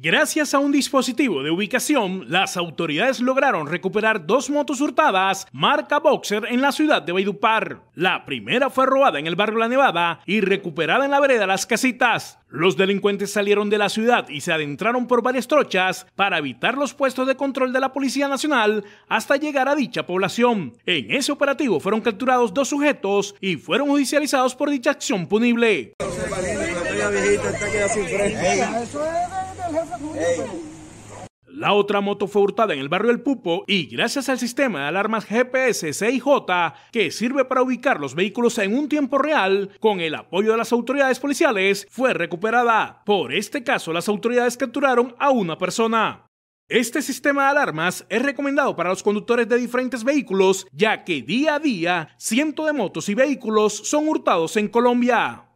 Gracias a un dispositivo de ubicación, las autoridades lograron recuperar dos motos hurtadas marca Boxer en la ciudad de Baidupar. La primera fue robada en el barrio La Nevada y recuperada en la vereda Las Casitas. Los delincuentes salieron de la ciudad y se adentraron por varias trochas para evitar los puestos de control de la Policía Nacional hasta llegar a dicha población. En ese operativo fueron capturados dos sujetos y fueron judicializados por dicha acción punible. La otra moto fue hurtada en el barrio El Pupo y gracias al sistema de alarmas GPS 6 que sirve para ubicar los vehículos en un tiempo real, con el apoyo de las autoridades policiales, fue recuperada. Por este caso, las autoridades capturaron a una persona. Este sistema de alarmas es recomendado para los conductores de diferentes vehículos, ya que día a día cientos de motos y vehículos son hurtados en Colombia.